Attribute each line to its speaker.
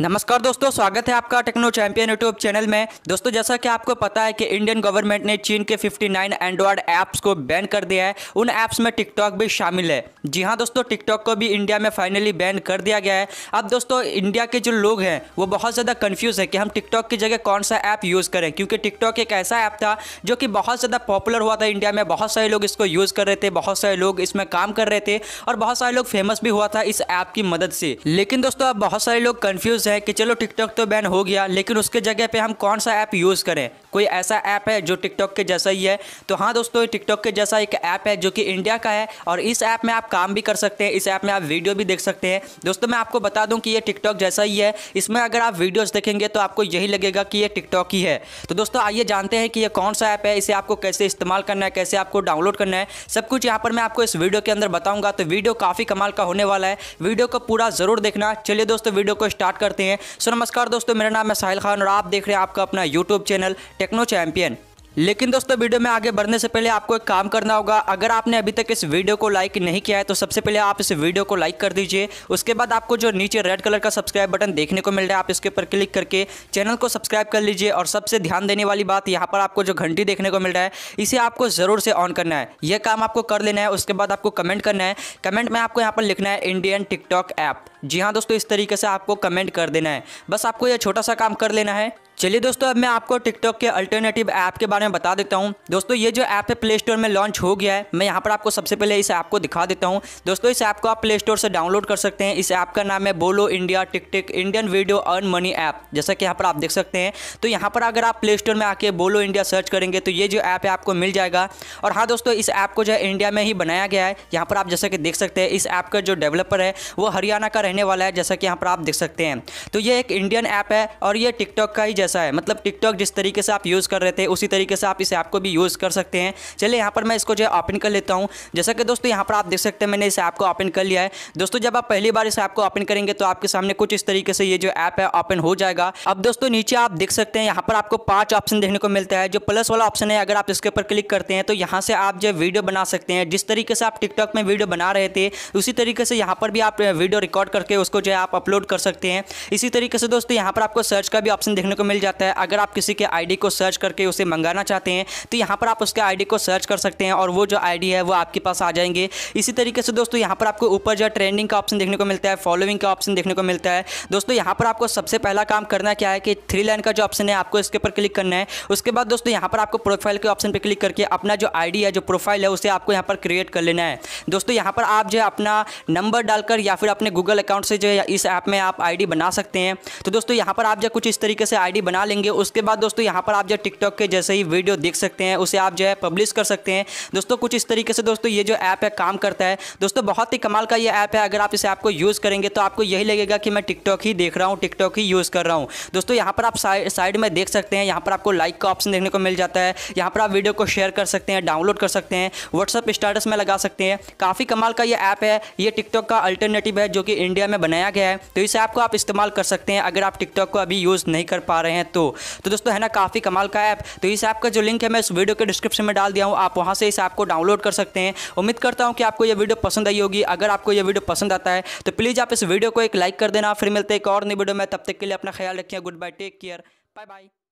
Speaker 1: नमस्कार दोस्तों स्वागत है आपका टेक्नो चैंपियन यूट्यूब चैनल में दोस्तों जैसा कि आपको पता है कि इंडियन गवर्नमेंट ने चीन के 59 एंड्रॉयड ऐप्स को बैन कर दिया है उन ऐप्स में टिकटॉक भी शामिल है जी हाँ दोस्तों टिकटॉक को भी इंडिया में फाइनली बैन कर दिया गया है अब दोस्तों इंडिया के जो लोग हैं वो बहुत ज़्यादा कन्फ्यूज़ है कि हम टिकटॉक की जगह कौन सा ऐप यूज़ करें क्योंकि टिकटॉक एक ऐसा ऐप था जो कि बहुत ज़्यादा पॉपुलर हुआ था इंडिया में बहुत सारे लोग इसको यूज़ कर रहे थे बहुत सारे लोग इसमें काम कर रहे थे और बहुत सारे लोग फेमस भी हुआ था इस ऐप की मदद से लेकिन दोस्तों अब बहुत सारे लोग कन्फ्यूज़ से है कि चलो टिकटॉक तो बैन हो गया लेकिन उसके जगह पे हम कौन सा ऐप यूज़ करें कोई ऐसा ऐप है जो टिकटॉक के जैसा ही है तो हाँ दोस्तों टिकटॉक के जैसा एक ऐप है जो कि इंडिया का है और इस ऐप में आप काम भी कर सकते हैं इस ऐप में आप वीडियो भी देख सकते हैं दोस्तों मैं आपको बता दूँ कि ये टिकटॉक जैसा ही है इसमें अगर आप वीडियोज़ देखेंगे तो आपको यही लगेगा कि ये टिकटॉक ही है तो दोस्तों आइए जानते हैं कि यह कौन सा ऐप है इसे आपको कैसे इस्तेमाल करना है कैसे आपको डाउनलोड करना है सब कुछ यहाँ पर मैं आपको इस वीडियो के अंदर बताऊँगा तो वीडियो काफ़ी कमाल का होने वाला है वीडियो को पूरा ज़रूर देखना चलिए दोस्तों वीडियो को स्टार्ट करते करते हैं सो नमस्कार दोस्तों मेरा नाम है साहिल खान और आप देख रहे हैं आपका अपना यूट्यूब चैनल टेक्नो चैंपियन लेकिन दोस्तों वीडियो में आगे बढ़ने से पहले आपको एक काम करना होगा अगर आपने अभी तक इस वीडियो को लाइक नहीं किया है तो सबसे पहले आप इस वीडियो को लाइक कर दीजिए उसके बाद आपको जो नीचे रेड कलर का सब्सक्राइब बटन देखने को मिल रहा है आप इसके ऊपर क्लिक करके चैनल को सब्सक्राइब कर लीजिए और सबसे ध्यान देने वाली बात यहाँ पर आपको जो घंटी देखने को मिल रहा है इसे आपको ज़रूर से ऑन करना है यह काम आपको कर लेना है उसके बाद आपको कमेंट करना है कमेंट में आपको यहाँ पर लिखना है इंडियन टिकटॉक ऐप जी हाँ दोस्तों इस तरीके से आपको कमेंट कर देना है बस आपको यह छोटा सा काम कर लेना है चलिए दोस्तों अब मैं आपको टिकटॉक के अल्टरनेटिव ऐप के बारे में बता देता हूँ दोस्तों ये जो ऐप है प्ले स्टोर में लॉन्च हो गया है मैं यहाँ पर आपको सबसे पहले इस ऐप को दिखा देता हूँ दोस्तों इस ऐप को आप प्ले स्टोर से डाउनलोड कर सकते हैं इस ऐप का नाम है बोलो इंडिया टिकटिक Indian video earn money app जैसा कि यहाँ पर आप देख सकते हैं तो यहाँ पर अगर आप प्ले स्टोर में आके बोलो इंडिया सर्च करेंगे तो ये जो ऐप है आपको मिल जाएगा और हाँ दोस्तों इस ऐप को जो है इंडिया में ही बनाया गया है यहाँ पर आप जैसा कि देख सकते हैं इस ऐप का जो डेवलपर है वो हरियाणा का रहने वाला है जैसा कि यहाँ पर आप देख सकते हैं तो ये एक इंडियन ऐप है और ये टिकटॉक का ही जैसा है मतलब टिकटॉक जिस तरीके से आप यूज़ कर रहे थे उसी तरीके से आप इस ऐप को भी यूज़ कर सकते हैं चलिए यहाँ पर मैं इसको जो है ओपन कर लेता हूँ जैसा कि दोस्तों यहाँ पर आप देख सकते हैं मैंने इस ऐप को ओपन कर लिया है दोस्तों जब आप पहली बार इस ऐप को ओपन करेंगे तो आपके सामने कुछ इस तरीके से ये जो ऐप है ओपन हो जाएगा अब दोस्तों नीचे आप देख सकते हैं यहाँ पर आपको पाँच ऑप्शन देखने को मिलता है जो प्लस वाला ऑप्शन है अगर आप इसके ऊपर क्लिक करते हैं तो यहाँ से आप जो वीडियो बना सकते हैं जिस तरीके से आप टिकटॉक में वीडियो बना रहे थे उसी तरीके से यहाँ पर भी आप वीडियो रिकॉर्ड करके उसको जो है आप अपलोड कर सकते हैं इसी तरीके से दोस्तों यहाँ पर आपको सर्च का भी ऑप्शन देखने को मिल मिल जाता है अगर आप किसी के आईडी को सर्च करके उसे मंगाना चाहते हैं तो यहाँ पर आप उसके आईडी को सर्च कर सकते हैं और वो जो आईडी है वो आपके पास आ जाएंगे इसी तरीके से दोस्तों यहाँ पर आपको ऊपर जो ट्रेंडिंग का ऑप्शन देखने को मिलता है फॉलोइंग का ऑप्शन देखने को मिलता है दोस्तों यहाँ पर आपको सबसे पहला काम करना क्या है कि थ्री लाइन का जो ऑप्शन है आपको इसके ऊपर क्लिक करना है उसके बाद दोस्तों यहाँ पर आपको प्रोफाइल के ऑप्शन पर क्लिक करके अपना जो आई है जो प्रोफाइल है उसे आपको यहाँ पर क्रिएट कर लेना है दोस्तों यहाँ पर आप जो है अपना नंबर डालकर या फिर अपने गूगल अकाउंट से जो है इस ऐप में आप आई बना सकते हैं तो दोस्तों यहाँ पर आप जो कुछ इस तरीके से आई बना लेंगे उसके बाद दोस्तों यहाँ पर आप जो टिकटॉक के जैसे ही वीडियो देख सकते हैं उसे आप जो है पब्लिश कर सकते हैं दोस्तों कुछ इस तरीके से दोस्तों ये जो ऐप है काम करता है दोस्तों बहुत ही कमाल का ये ऐप है अगर आप इस ऐप को यूज़ करेंगे तो आपको यही लगेगा कि मैं टिकटॉक ही देख रहा हूँ टिकटॉक ही यूज़ कर रहा हूँ दोस्तों यहाँ पर आप साइड में देख सकते हैं यहाँ पर आपको लाइक का ऑप्शन देखने को मिल जाता है यहाँ पर आप वीडियो को शेयर कर सकते हैं डाउनलोड कर सकते हैं व्हाट्सअप स्टाटस में लगा सकते हैं काफ़ी कमाल का यह ऐप है ये टिकटॉक का अल्टरनेटिव है जो कि इंडिया में बनाया गया है तो इस ऐप को आप इस्तेमाल कर सकते हैं अगर आप टिकटॉक को अभी यूज़ नहीं कर पा रहे हैं हैं तो तो दोस्तों है ना काफ़ी कमाल का ऐप तो इस ऐप का जो लिंक है मैं इस वीडियो के डिस्क्रिप्शन में डाल दिया हूँ आप वहाँ से इस ऐप को डाउनलोड कर सकते हैं उम्मीद करता हूँ कि आपको यह वीडियो पसंद आई होगी अगर आपको यह वीडियो पसंद आता है तो प्लीज़ आप इस वीडियो को एक लाइक कर देना फिर मिलते हैं एक और नई वीडियो में तब तक के लिए अपना ख्याल रखिए good bye take care bye bye